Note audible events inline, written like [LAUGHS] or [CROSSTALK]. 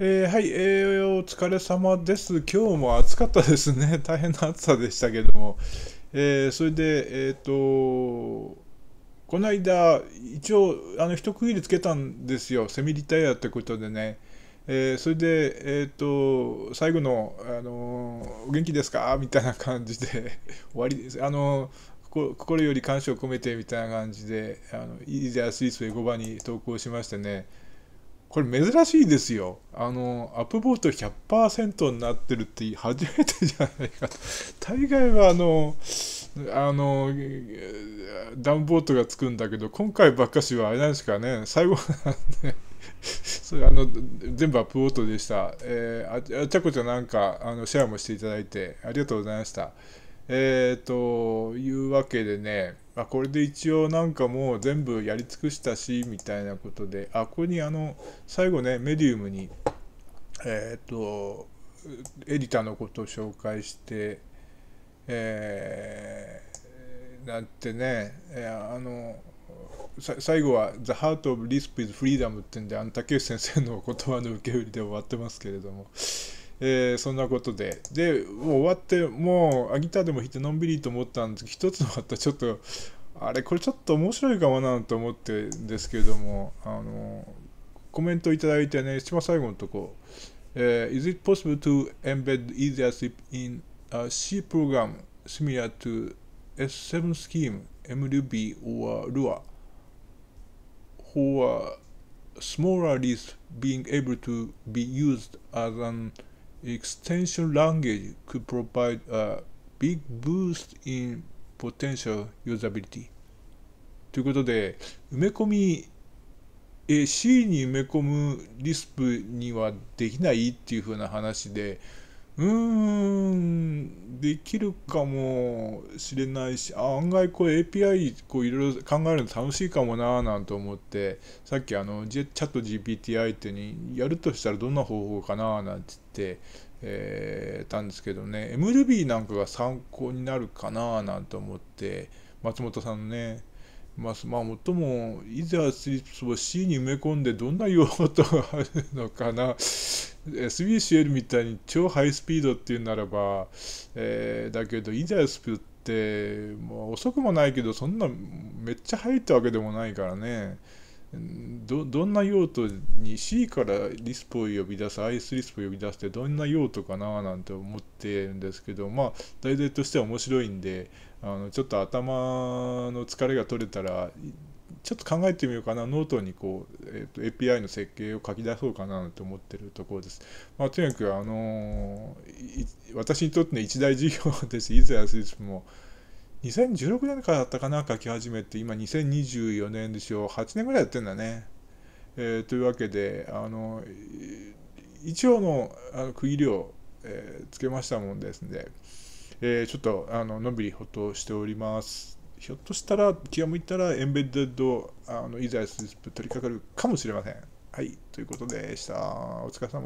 えー、はい、えー、お疲れ様です。今日も暑かったですね。[LAUGHS] 大変な暑さでしたけども。えー、それで、えっ、ー、と、この間、一応、あの、一区切りつけたんですよ。セミリタイアってことでね。えー、それで、えっ、ー、と、最後の、あのお元気ですかみたいな感じで [LAUGHS] 終わりです。あの心より感謝を込めてみたいな感じで、あのジアスイスへゴバに投稿しましてね。これ珍しいですよ。あの、アップボート100%になってるって初めてじゃないか大概はあの、あの、ダウンボートがつくんだけど、今回ばっかしはあれなんですかね、最後なんで、それあの全部アップボートでした。えー、あちゃこちゃなんかあのシェアもしていただいて、ありがとうございました。えっ、ー、と、いうわけでね、あこれで一応なんかもう全部やり尽くしたしみたいなことであここにあの最後ねメディウムにえっ、とエディタのことを紹介してえー、なんてね、えー、あの最後は「The Heart of Lisp is Freedom」ってんであの竹内先生の言葉の受け売りで終わってますけれどもえー、そんなことで。で、もう終わって、もうギターでも弾いてのんびりと思ったんですけど、一つのあったちょっと、あれ、これちょっと面白いかもなと思ってんですけれども、あの、コメントいただいてね、一番最後のとこ、えー、Is it possible to embed e a s e r s i p in a C program similar to S7 scheme, MRuby or Lua? For smaller list being able to be used as an extension language could provide a big boost in potential usability. ということで、埋め込み、えー、C に埋め込むリスプにはできないっていう風な話で、うーん、できるかもしれないし、あ案外こう API こういろいろ考えるの楽しいかもなぁなんて思って、さっきあの、チャット GPT 相手にやるとしたらどんな方法かなぁなんて言って、えー、たんですけどね、MRuby なんかが参考になるかなぁなんて思って、松本さんのね、まあ、まあ、もっとも、いざスリップスを C に埋め込んで、どんな用途があるのかな。SBCL みたいに超ハイスピードっていうならば、えー、だけど、イザスピってもう遅くもないけど、そんなめっちゃ速いってわけでもないからね。どどんな用途に C からリスプを呼び出す IS リスプを呼び出してどんな用途かななんて思ってるんですけどまあ題材としては面白いんであのちょっと頭の疲れが取れたらちょっと考えてみようかな、ノートにこう、えーと、API の設計を書き出そうかなと思ってるところです。まあ、とにかく、あのー、[LAUGHS] 私にとっての一大事業です。いずれ安いも、2016年からだったかな、書き始めて、今2024年でしょう、8年ぐらいやってんだね。えー、というわけで、あのー、一応のあの区切りを、えー、つけましたもんですので、えー、ちょっとあののんびりほっとしております。ひょっとしたら気が向いたらエンベッドドあのイザヤス取り掛かるかもしれません。はい、ということでした。お疲れ様